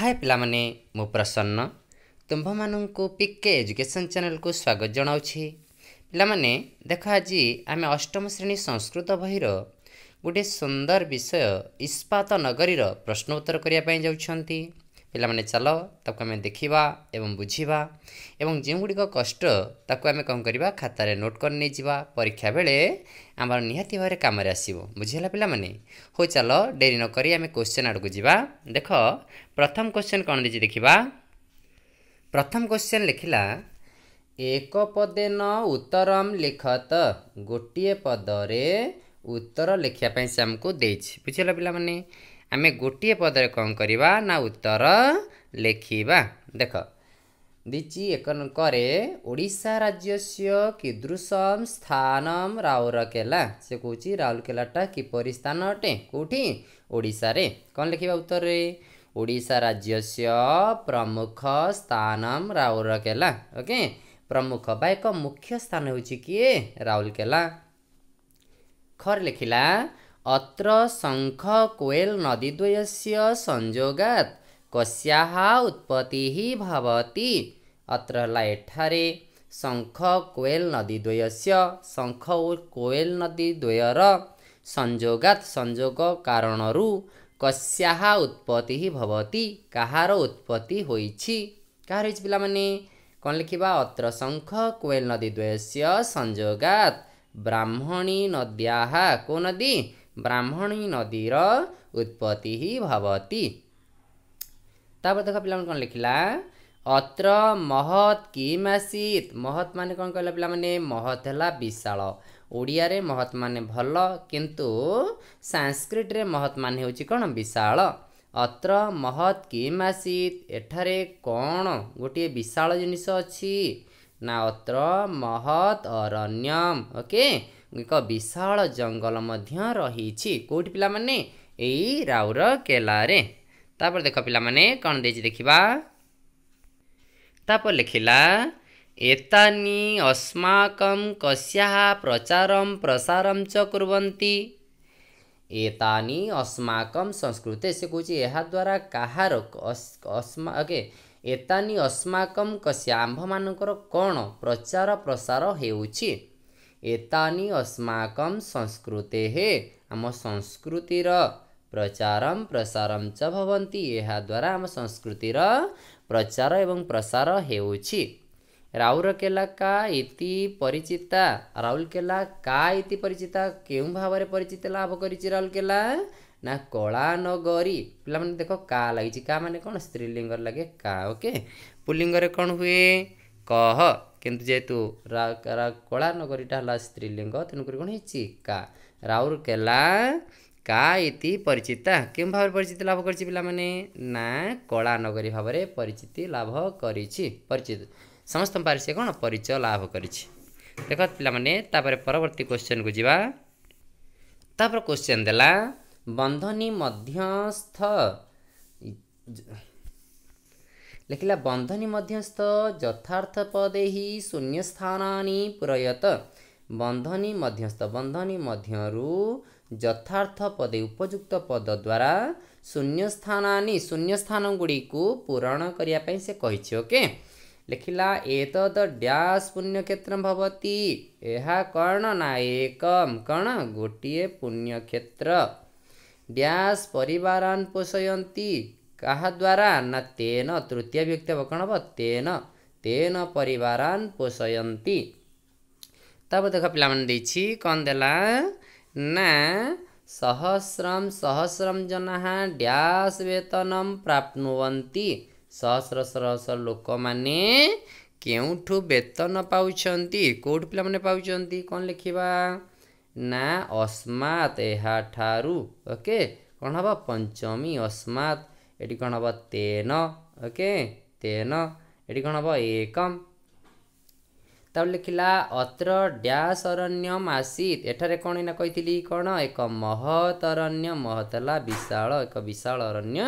ହାଏ ପିଲାମାନେ ମୁଁ ପ୍ରସନ୍ନ ତୁମ୍ଭମାନଙ୍କୁ ପିକେ ଏଜୁକେସନ୍ ଚ୍ୟାନେଲ୍କୁ ସ୍ୱାଗତ ଜଣାଉଛି ପିଲାମାନେ ଦେଖ ଆଜି ଆମେ ଅଷ୍ଟମ ଶ୍ରେଣୀ ସଂସ୍କୃତ ବହିର ଗୋଟିଏ ସୁନ୍ଦର ବିଷୟ ଇସ୍ପାତ ନଗରୀର ପ୍ରଶ୍ନ ଉତ୍ତର କରିବା ପାଇଁ ଯାଉଛନ୍ତି ପିଲାମାନେ ଚାଲ ତାକୁ ଆମେ ଦେଖିବା ଏବଂ ବୁଝିବା ଏବଂ ଯେଉଁଗୁଡ଼ିକ କଷ୍ଟ ତାକୁ ଆମେ କ'ଣ କରିବା ଖାତାରେ ନୋଟ୍ କରି ନେଇଯିବା ପରୀକ୍ଷା ବେଳେ ଆମର ନିହାତି ଭାବରେ କାମରେ ଆସିବ ବୁଝିହେଲା ପିଲାମାନେ ହଉ ଚାଲ ଡେରି ନକରି ଆମେ କୋଶ୍ଚିନ୍ ଆଡ଼କୁ ଯିବା ଦେଖ ପ୍ରଥମ କୋଶ୍ଚିନ୍ କ'ଣ ଦେଇଛି ଦେଖିବା ପ୍ରଥମ କୋଶ୍ଚିନ୍ ଲେଖିଲା ଏକ ପଦେ ନ ଉତ୍ତରମ୍ ଲେଖତ ଗୋଟିଏ ପଦରେ ଉତ୍ତର ଲେଖିବା ପାଇଁ ସେ ଆମକୁ ଦେଇଛି ବୁଝିହେଲା ପିଲାମାନେ आमे गोट पदले ना उत्तर दिची एक करे ओडा राज्यस्य कि दृश स्थान राउरकेला से सोचि राउरकेलाटा किपरि स्थान अटे को उत्तर ओडा राज्यस प्रमुख स्थानम राउरकेला ओके प्रमुख बा मुख्य स्थान हुन्छ कि राउरकेला खर लेखिला अत्र कोयल नदीद्वयस्य संयोगात् कस्याः उत्पत्तिः भवति अत्र शङ्ख कोयल नदीद्वयस्य शङ्ख कोयल नदीद्वय र संयोगात् संयोग कारणहरू कस्याः उत्पत्तिः भवति କାହାର उत्पत्ति होइछि କାହାର ହେଇଛି पिलामाने କ'ଣ लेखिबा अत्र शङ्ख कोयल नदीद्वयस्य संयोगात् ब्राह्मणी नद्याः को नदी ବ୍ରାହ୍ମଣୀ ନଦୀର ଉତ୍ପତ୍ତି ହିଁ ଭବତି ତାପରେ ଦେଖ ପିଲାମାନେ କ'ଣ ଲେଖିଲା ଅତ୍ର ମହତ୍ କିମାସିତ୍ ମହତ୍ ମାନେ କ'ଣ କହିଲା ପିଲାମାନେ ମହତ୍ ହେଲା ବିଶାଳ ଓଡ଼ିଆରେ ମହତ୍ ମାନେ ଭଲ କିନ୍ତୁ ସାଂସ୍କ୍ରିଟରେ ମହତ୍ ମାନେ ହେଉଛି କ'ଣ ବିଶାଳ ଅତ୍ର ମହତ୍ କିମାସିତ୍ ଏଠାରେ କ'ଣ ଗୋଟିଏ ବିଶାଳ ଜିନିଷ ଅଛି ନା ଅତ୍ର ମହତ୍ ଅରଣ୍ୟମ୍ ଓକେ ଏକ ବିଶାଳ ଜଙ୍ଗଲ ମଧ୍ୟ ରହିଛି କେଉଁଠି ପିଲାମାନେ ଏଇ ରାଉରକେଲାରେ ତାପରେ ଦେଖ ପିଲାମାନେ କ'ଣ ଦେଇଛି ଦେଖିବା ତାପରେ ଲେଖିଲା ଏତାନି ଅସ୍ମାକମ୍ କସ୍ୟାଃ ପ୍ରଚାରମ୍ ପ୍ରସାରମ୍ ଚ କୁର୍ବନ୍ତି ଏତାନି ଅସ୍ମାକମ୍ ସଂସ୍କୃତେ ସେ କହୁଛି ଏହାଦ୍ୱାରା କାହାର ଅସ୍ମା ଓକେ ଏତାନି ଅସ୍ମାକମ୍ କସ୍ୟା ଆମ୍ଭମାନଙ୍କର କ'ଣ ପ୍ରଚାର ପ୍ରସାର ହେଉଛି ए अस्माक संस्कृते आम संस्कृतिर प्रचारम प्रसारम चाहिँ भवन् यहाँ आम संस्कृति र प्रचार एवं प्रसार हेर्छ राउरकेला कारिचिता राउरकेला परिचिता के भाव परिचित लाभ ना कला नगरी पहिला देख का कहाँ मैले कन् स्त्रीलिङ्ग का ओके कोन हुए कह କିନ୍ତୁ ଯେହେତୁ କଳାନଗରୀଟା ହେଲା ସ୍ତ୍ରୀଲିଙ୍ଗ ତେଣୁକରି କ'ଣ ହେଇଛି କା ରାଉରକେଲା କା ଇତି ପରିଚିତା କେଉଁ ଭାବରେ ପରିଚିତି ଲାଭ କରିଛି ପିଲାମାନେ ନା କଳାନଗରୀ ଭାବରେ ପରିଚିତି ଲାଭ କରିଛି ପରିଚିତ ସମସ୍ତଙ୍କ ପାଖରେ ସେ କ'ଣ ପରିଚୟ ଲାଭ କରିଛି ଦେଖ ପିଲାମାନେ ତାପରେ ପରବର୍ତ୍ତୀ କ୍ୱେଶ୍ଚନ୍କୁ ଯିବା ତାପରେ କ୍ୱେଶ୍ଚନ୍ ଦେଲା ବନ୍ଧନୀ ମଧ୍ୟସ୍ଥ लेखिला बन्धनीथर्थ पदे हिँ शून्य स्थानी प्रयत बन्धनी बन्धनी जथार्थ पदे उपयुक्त पद पदद्वारा शून्य स्थानी शून्य स्थान से पूरणको ओके लेखला एस पुण्य क्षेत्र भवती यहाँ कयकम् पुण्यक्षेत्र ड्यास परिवारान पोषयति କାହା ଦ୍ୱାରା ନା ତେନ ତୃତୀୟ ବ୍ୟକ୍ତି ହେବ କ'ଣ ହେବ ତେନ ତେନ ପରିବାରାନ୍ ପୋଷୟନ୍ତି ତାପରେ ଦେଖ ପିଲାମାନେ ଦେଇଛି କ'ଣ ଦେଲା ନା ସହସ୍ରମ ସହସ୍ରମ ଜନାହା ଡ୍ୟାସ୍ ବେତନମ ପ୍ରାପ୍ନୁବନ୍ତି ସହସ୍ର ସହସ୍ର ଲୋକମାନେ କେଉଁଠୁ ବେତନ ପାଉଛନ୍ତି କେଉଁଠୁ ପିଲାମାନେ ପାଉଛନ୍ତି କ'ଣ ଲେଖିବା ନା ଅସ୍ମାତ୍ ଏହାଠାରୁ ଓକେ କ'ଣ ହେବ ପଞ୍ଚମୀ ଅସ୍ମାତ୍ এটি କ'ଣ ହେବ ତେନ ଓକେ ତେନ ଏଠି କ'ଣ ହେବ ଏକମ୍ ତାପରେ ଲେଖିଲା ଅତ୍ର ଡ୍ୟାସ୍ ଅରଣ୍ୟମ୍ ଆସିତ୍ ଏଠାରେ କ'ଣ ଏଇନା କହିଥିଲି କ'ଣ ଏକ ମହତ ଅରଣ୍ୟ ମହତ ହେଲା ବିଶାଳ ଏକ ବିଶାଳ ଅରଣ୍ୟ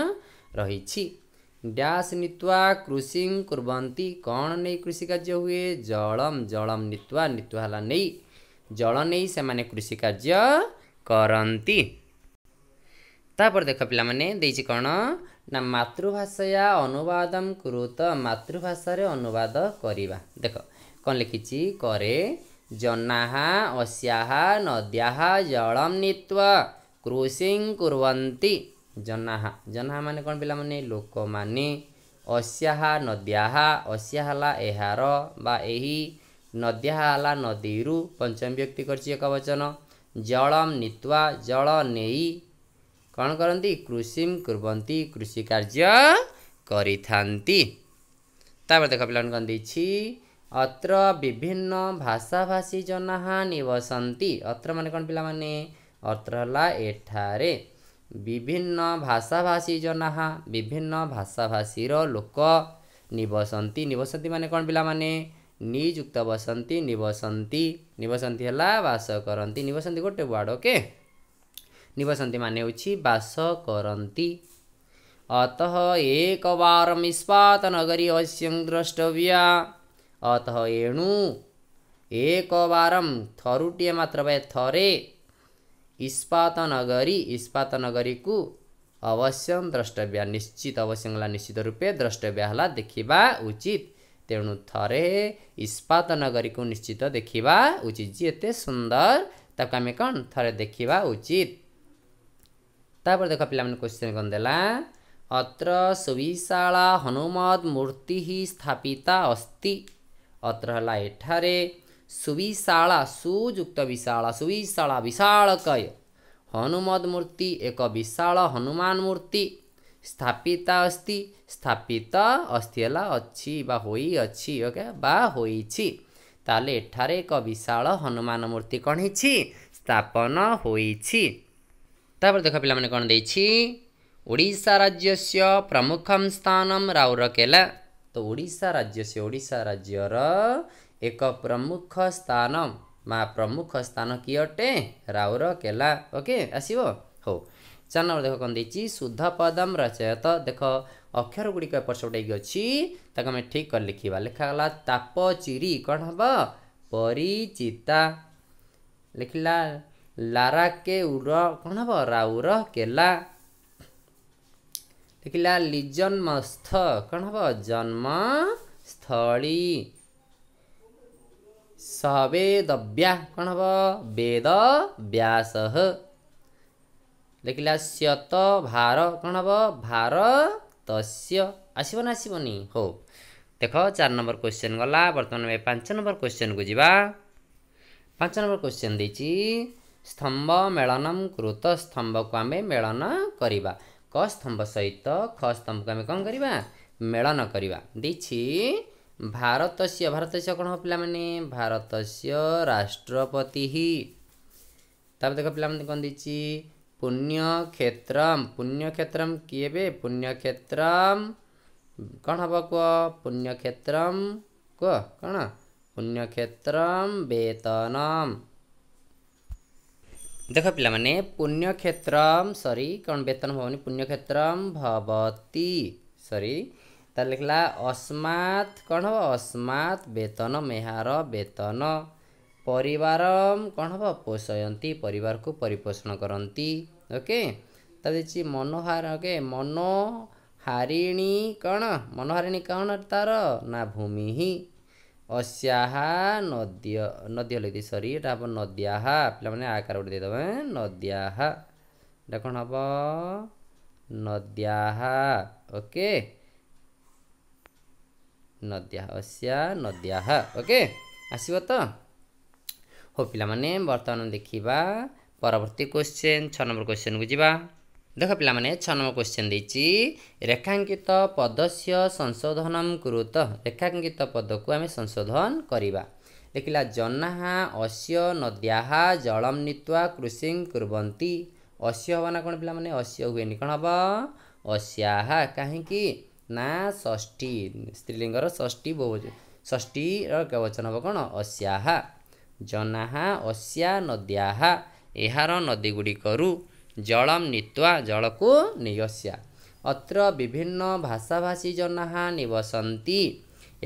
ରହିଛି ଡ୍ୟାସ୍ ନିତ୍ୱା କୃଷି କୁର୍ବନ୍ତି କ'ଣ ନେଇ କୃଷି କାର୍ଯ୍ୟ ହୁଏ ଜଳମ୍ ଜଳମ୍ ନିତ୍ୱା ନିତ୍ୱା ହେଲା ନେଇ ଜଳ ନେଇ ସେମାନେ କୃଷି କାର୍ଯ୍ୟ କରନ୍ତି ତାପରେ ଦେଖ ପିଲାମାନେ ଦେଇଛି କ'ଣ ନା ମାତୃଭାଷା ଅନୁବାଦମ କୃତ ମାତୃଭାଷାରେ ଅନୁବାଦ କରିବା ଦେଖ କ'ଣ ଲେଖିଛି କରେ ଜନାହା ଅସ୍ୟାହା ନଦ୍ୟାହା ଜଳମ ନିତ କୃଷିଂ କୁର୍ବନ୍ତି ଜନାହା ଜନାହା ମାନେ କ'ଣ ପିଲାମାନେ ଲୋକମାନେ ଅସ୍ୟାହା ନଦ୍ୟାହା ଅସ୍ୟା ହେଲା ଏହାର ବା ଏହି ନଦ୍ୟାହା ହେଲା ନଦୀରୁ ପଞ୍ଚମ ବ୍ୟକ୍ତି କରିଛି ଏକ ବଚନ ଜଳମ ନିତୁଆ ଜଳ ନେଇ କ'ଣ କରନ୍ତି କୃଷିମ୍ କୁର୍ବନ୍ତି କୃଷି କାର୍ଯ୍ୟ କରିଥାନ୍ତି ତାପରେ ଦେଖ ପିଲାମାନେ କ'ଣ ଦେଇଛି ଅତ୍ର ବିଭିନ୍ନ ଭାଷାଭାଷୀ ଜନାହା ନିବସନ୍ତି ଅତ୍ର ମାନେ କ'ଣ ପିଲାମାନେ ଅତ୍ର ହେଲା ଏଠାରେ ବିଭିନ୍ନ ଭାଷାଭାଷୀ ଜନାହା ବିଭିନ୍ନ ଭାଷାଭାଷୀର ଲୋକ ନିବସନ୍ତି ନିବସନ୍ତି ମାନେ କ'ଣ ପିଲାମାନେ ନିଯୁକ୍ତ ବସନ୍ତି ନିବସନ୍ତି ନିବସନ୍ତି ହେଲା ବାସ କରନ୍ତି ନିବସନ୍ତି ଗୋଟେ ୱାର୍ଡ଼ ଓକେ नबसन्ती मे बास कति अत एक बारम् इस्पात नगरी अवश्य द्रष्टव्या अत एणु एक बार थुट म भए थप नगरी इस्पनगरी अवश्य द्रष्टव्या निश्चित अवश्य निश्चित रूपे द्रष्टव्या होला देखा उचित तेणु थरे इस्पात नगरीको निश्चित देखा उचित जिए सुन्दर तर देखा उचित ତାପରେ ଦେଖ ପିଲାମାନେ କ୍ୱେଶ୍ଚିନ୍ କ'ଣ ଦେଲା ଅତ୍ର ସୁବିଶାଳା ହନୁମତ ମୂର୍ତ୍ତି ହିଁ ସ୍ଥାପିତା ଅସ୍ତି ଅତ୍ର ହେଲା ଏଠାରେ ସୁବିଶାଳା ସୁଯୁକ୍ତ ବିଶାଳ ସୁବିଶାଳା ବିଶାଳ କୟ ହନୁମଦ ମୂର୍ତ୍ତି ଏକ ବିଶାଳ ହନୁମାନ ମୂର୍ତ୍ତି ସ୍ଥାପିତା ଅସ୍ତି ସ୍ଥାପିତ ଅସ୍ଥି ହେଲା ଅଛି ବା ହୋଇଅଛି ଓକେ ବା ହୋଇଛି ତାହେଲେ ଏଠାରେ ଏକ ବିଶାଳ ହନୁମାନ ମୂର୍ତ୍ତି କ'ଣ ହେଇଛି ସ୍ଥାପନ ହୋଇଛି ତାପରେ ଦେଖ ପିଲାମାନେ କ'ଣ ଦେଇଛି ଓଡ଼ିଶା ରାଜ୍ୟସ୍ୟ ପ୍ରମୁଖମ ସ୍ଥାନମ ରାଉରକେଲା ତ ଓଡ଼ିଶା ରାଜ୍ୟସ୍ୟ ଓଡ଼ିଶା ରାଜ୍ୟର ଏକ ପ୍ରମୁଖ ସ୍ଥାନ ବା ପ୍ରମୁଖ ସ୍ଥାନ କିଏ ଅଟେ ରାଉରକେଲା ଓକେ ଆସିବ ହଉ ଚାରି ନମ୍ବର ଦେଖ କ'ଣ ଦେଇଛି ଶୁଦ୍ଧ ପଦମ ରଚୟତ ଦେଖ ଅକ୍ଷର ଗୁଡ଼ିକ ଏପଟ ସେପଟ ହେଇକି ଅଛି ତାକୁ ଆମେ ଠିକ୍ କରି ଲେଖିବା ଲେଖାଗଲା ତାପଚିରି କ'ଣ ହେବ ପରିଚିତା ଲେଖିଲା लारा के उर କ'ଣ ହେବ ରାଉର କେଲା ଦେଖିଲା ଲିଜନ୍ମସ୍ଥ କ'ଣ ହେବ ଜନ୍ମସ୍ଥଳୀ ସବେଦବ୍ୟା କ'ଣ ହେବ ବେଦ ବ୍ୟାସ ଲେଖିଲା ଶ୍ୟତ ଭାର କ'ଣ ହେବ ଭାର ତସ୍ୟ ଆସିବ ନା ଆସିବନି ହଉ ଦେଖ ଚାରି ନମ୍ବର କ୍ୱେଶ୍ଚନ୍ ଗଲା ବର୍ତ୍ତମାନ ଆମେ ପାଞ୍ଚ ନମ୍ବର କ୍ୱେଶ୍ଚନ୍କୁ ଯିବା ପାଞ୍ଚ ନମ୍ବର କ୍ୱେଶ୍ଚନ୍ ଦେଇଛି ସ୍ତମ୍ଭ ମେଳନମ କୃତ ସ୍ତମ୍ଭକୁ ଆମେ ମେଳନ କରିବା କ ସ୍ତମ୍ଭ ସହିତ ଖ ସ୍ତମ୍ଭକୁ ଆମେ କ'ଣ କରିବା ମେଳନ କରିବା ଦେଇଛି ଭାରତସ୍ୟ ଭାରତସ୍ୟ କ'ଣ ହେବ ପିଲାମାନେ ଭାରତସ୍ୟ ରାଷ୍ଟ୍ରପତି ହି ତାପରେ ଦେଖ ପିଲାମାନେ କ'ଣ ଦେଇଛି ପୁଣ୍ୟକ୍ଷେତ୍ରମ ପୁଣ୍ୟକ୍ଷେତ୍ରମ କିଏ ବେ ପୁଣ୍ୟକ୍ଷେତ୍ରମ କ'ଣ ହେବ କୁହ ପୁଣ୍ୟକ୍ଷେତ୍ରମ କୁହ କ'ଣ ପୁଣ୍ୟକ୍ଷେତ୍ରମ ବେତନ देख पहि पुण्यक्षेत्रम सरी वेतन भवन पुण्य पुण्यक्षेत्रम भवती सरी त लेख्ला अस्मास्मा वेतन मेहार वेतन बेतन परवार कन् होषय परिपोषण कति ओके त मनोहरे मनोहारिणी भूमि ही अस्याह नद्य नद्य लिखिदे सरी ଏଇଟା ହେବ ନଦ୍ୟାହ ପିଲାମାନେ ଆକାର ଗୋଟେ ଦେଇଦେବେ ନଦ୍ୟାହ ଏଇଟା କ'ଣ ହେବ ନଦ୍ୟାହ ଓକେ ନଦ୍ୟାହ ଅସ୍ୟା ନଦ୍ୟାହ ଓକେ ଆସିବ ତ ହଉ ପିଲାମାନେ ବର୍ତ୍ତମାନ ଦେଖିବା ପରବର୍ତ୍ତୀ କ୍ୱେଶ୍ଚେନ୍ ଛଅ ନମ୍ବର କ୍ୱେଶ୍ଚେନ୍କୁ ଯିବା ଦେଖ ପିଲାମାନେ ଛଅ ନମ୍ବର କ୍ୱେଶ୍ଚିନ୍ ଦେଇଛି ରେଖାଙ୍କିତ ପଦସ୍ୟ ସଂଶୋଧନ କୃତ ରେଖାଙ୍କିତ ପଦକୁ ଆମେ ସଂଶୋଧନ କରିବା ଲେଖିଲା ଜହ୍ନାହା ଅଶ୍ୟ ନଦ୍ୟାହା ଜଳମ ନିତୁଆ କୃଷି କୁର୍ବନ୍ତି ଅଶ୍ୟ ହେବ ନା କ'ଣ ପିଲାମାନେ ଅଶ୍ୟ ହୁଏନି କ'ଣ ହେବ ଅଶ୍ୟାହା କାହିଁକି ନା ଷଷ୍ଠୀ ସ୍ତ୍ରୀଲିଙ୍ଗର ଷଷ୍ଠୀ ଷଷ୍ଠୀର କେବଚନ ହେବ କ'ଣ ଅଶ୍ୟାହା ଜହ୍ନାହା ଅଶ୍ୟା ନଦ୍ୟାହା ଏହାର ନଦୀ ଗୁଡ଼ିକରୁ ଜଳମ୍ ନୀତ୍ୱା ଜଳକୁ ନିୟସ୍ୟା ଅତ୍ର ବିଭିନ୍ନ ଭାଷାଭାଷୀ ଜନାହା ନିବସନ୍ତି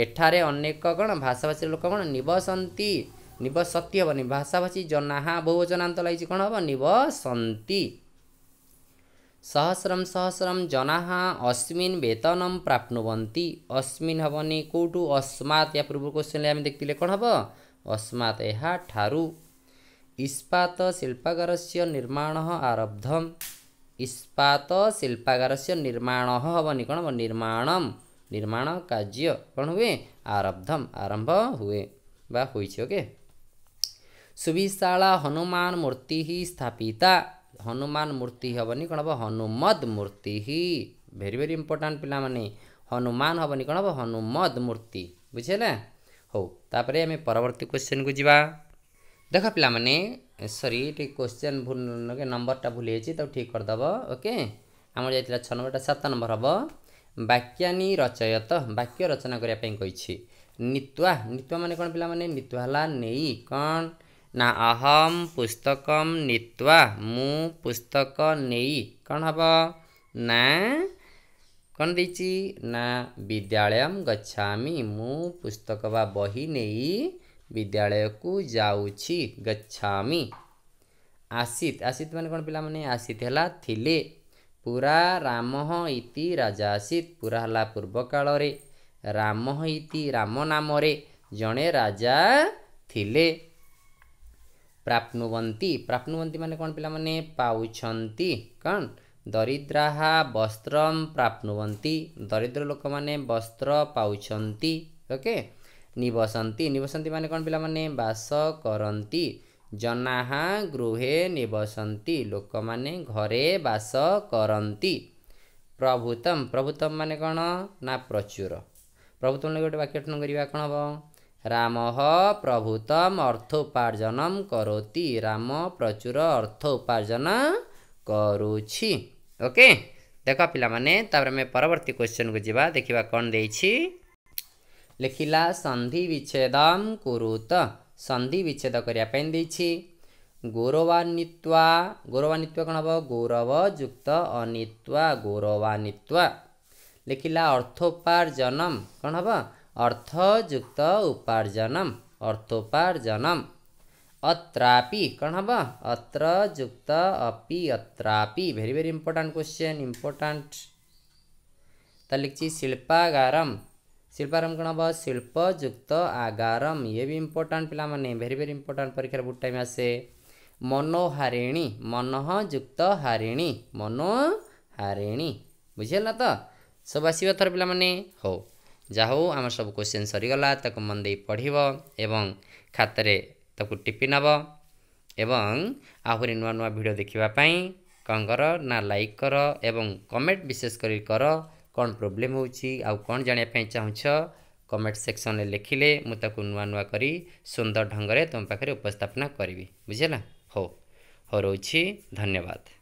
ଏଠାରେ ଅନେକ କ'ଣ ଭାଷାଭାଷୀ ଲୋକ କ'ଣ ନିବସନ୍ତି ନିବସତି ହେବନି ଭାଷାଭାଷୀ ଜନାହା ବହୁବଚନାନ୍ତ ଲାଗିଛି କ'ଣ ହେବ ନିବସନ୍ତି ସହସ୍ରମ ସହସ୍ରମ ଜନାହା ଅସ୍ମିନ୍ ବେତନମ୍ ପ୍ରାପ୍ନୁବନ୍ତି ଅସ୍ମିନ୍ ହେବନି କେଉଁଠୁ ଅସ୍ମାତ୍ ୟା ପୂର୍ବରୁ କୋଶ୍ଚିନ୍ରେ ଆମେ ଦେଖିଥିଲେ କ'ଣ ହେବ ଅସ୍ମାତ୍ ଏହା ଠାରୁ इस्पातशिल्पागारस्य निर्माणः आरब्धम् इस्पातशिल्पागारस्य निर्माणः हवनि କ'ଣ ହେବ निर्माणम निर्माण କାର୍ଯ୍ୟ କ'ଣ ହୁଏ ଆରବ୍ଧମ ଆରମ୍ଭ ହୁଏ ବା ହୋଇଛି ଓକେ ସୁବିଶାଳା ହନୁମାନ ମୂର୍ତ୍ତି ହିଁ ସ୍ଥାପିତା ହନୁମାନ ମୂର୍ତ୍ତି ହେବନି କ'ଣ ହେବ ହନୁମଦ ମୂର୍ତ୍ତି ହିଁ ଭେରି ଭେରି ଇମ୍ପୋର୍ଟାଣ୍ଟ ପିଲାମାନେ ହନୁମାନ ହେବନି କ'ଣ ହେବ ହନୁମଦ ମୂର୍ତ୍ତି ବୁଝିହେଲା ହଉ ତାପରେ ଆମେ ପରବର୍ତ୍ତୀ କ୍ୱେଶ୍ଚିନ୍କୁ ଯିବା দেখ পিলামানে সরি এটি কোশ্চেন ভুল নম্বরটা ভুলে যাচ্ছি তাও ঠিক করেদেব ওকে আমার যাই ছ নম্বরটা সাত নম্বর হব বাক্যানি রচয়ত বাক্য রচনা করা কইছি নিত্বা নিত্বা মানে কোণ পিলামানে নিত্বা হলা নেই কোণ ନା ଅହମ୍ ପୁସ୍ତକମ୍ ନିତ୍ୱା ମୁଁ ପୁସ୍ତକ ନେଇ କ'ଣ ହେବ ନା କ'ଣ ଦେଇଛି ନା ବିଦ୍ୟାଳୟମ୍ ଗଚ୍ଛାମି ମୁଁ ପୁସ୍ତକ ବା ବହି ନେଇ विद्यालय को जाऊँगी गच्छामी आसीत आसीत मैंने कौन पे आसीत है पुरा राम इति राजा आसीत पुरा है पूर्व काल राम इति राम नाम जड़े राजा ଥିଲେ ପ୍ରାପ୍ନୁବନ୍ତି ପ୍ରାପ୍ନୁବନ୍ତି ମାନେ କ'ଣ ପିଲାମାନେ ପାଉଛନ୍ତି କ'ଣ ଦରିଦ୍ରାହା ବସ୍ତ୍ରମ୍ ପ୍ରାପ୍ନୁବନ୍ତି ଦରିଦ୍ର ଲୋକମାନେ ବସ୍ତ୍ର ପାଉଛନ୍ତି ଓକେ ନିବସନ୍ତି ନିବସନ୍ତି ମାନେ କ'ଣ ପିଲାମାନେ ବାସ କରନ୍ତି ଜନାହା ଗୃହେ ନିବସନ୍ତି ଲୋକମାନେ ଘରେ ବାସ କରନ୍ତି ପ୍ରଭୁତମ ପ୍ରଭୁତମ ମାନେ କ'ଣ ନା ପ୍ରଚୁର ପ୍ରଭୁତମ ଗୋଟେ ବାକ୍ୟ ଗଠନ କରିବା କ'ଣ ହେବ ରାମ ପ୍ରଭୁତମ ଅର୍ଥୋପାର୍ଜନମ କରତି ରାମ ପ୍ରଚୁର ଅର୍ଥ ଉପାର୍ଜନ କରୁଛି ଓକେ ଦେଖ ପିଲାମାନେ ତାପରେ ଆମେ ପରବର୍ତ୍ତୀ କ୍ୱେଶ୍ଚନକୁ ଯିବା ଦେଖିବା କ'ଣ ଦେଇଛି ଲେଖିଲା ସନ୍ଧି ବିଚ୍ଛେଦମ୍ କୁରୁତ ସନ୍ଧି ବିଚ୍ଛେଦ କରିବା ପାଇଁ ଦେଇଛି ଗୌରବାନ୍ୱିତ୍ୱା ଗୌରବାନ୍ୱିତ୍ୱ କ'ଣ ହେବ ଗୌରବ ଯୁକ୍ତ ଅନିତ୍ୱା ଗୌରବାନ୍ୱିତ୍ୱା ଲେଖିଲା ଅର୍ଥୋପାର୍ଜନମ୍ କ'ଣ ହେବ ଅର୍ଥ ଯୁକ୍ତ ଉପାର୍ଜନମ୍ ଅର୍ଥୋପାର୍ଜନମ୍ ଅତ୍ରାପି କ'ଣ ହେବ ଅତ୍ର ଯୁକ୍ତ ଅପି ଅତ୍ରାପି very very important question important ତାହେଲେ ଲିଖିଛି ଶିଳ୍ପାଗାରମ୍ ଶିଳ୍ପାରମ୍ଭ କ'ଣ ହେବ ଶିଳ୍ପଯୁକ୍ତ ଆଗାରମ୍ ଇଏ ବି ଇମ୍ପୋର୍ଟାଣ୍ଟ ପିଲାମାନେ ଭେରି ଭେରି ଇମ୍ପୋର୍ଟାଣ୍ଟ ପରୀକ୍ଷାରେ ବହୁତ ଟାଇମ୍ ଆସେ ମନୋହାରିଣୀ ମନଃ ଯୁକ୍ତ ହାରିଣୀ ମନୋହାରିଣୀ ବୁଝିହେଲା ତ ସବୁ ଆସିବ ଥର ପିଲାମାନେ ହଉ ଯାହା ହଉ ଆମର ସବୁ କୋଶ୍ଚିନ୍ ସରିଗଲା ତାକୁ ମନ ଦେଇ ପଢ଼ିବ ଏବଂ ଖାତାରେ ତାକୁ ଟିପି ନେବ ଏବଂ ଆହୁରି ନୂଆ ନୂଆ ଭିଡ଼ିଓ ଦେଖିବା ପାଇଁ କ'ଣ କର ନା ଲାଇକ୍ କର ଏବଂ କମେଣ୍ଟ ବିଶେଷ କରି କର କ'ଣ ପ୍ରୋବ୍ଲେମ୍ ହେଉଛି ଆଉ କ'ଣ ଜାଣିବା ପାଇଁ ଚାହୁଁଛ କମେଣ୍ଟ ସେକ୍ସନରେ ଲେଖିଲେ ମୁଁ ତାକୁ ନୂଆ ନୂଆ କରି ସୁନ୍ଦର ଢଙ୍ଗରେ ତୁମ ପାଖରେ ଉପସ୍ଥାପନା କରିବି ବୁଝିହେଲା ହଉ ହଉ ରହୁଛି ଧନ୍ୟବାଦ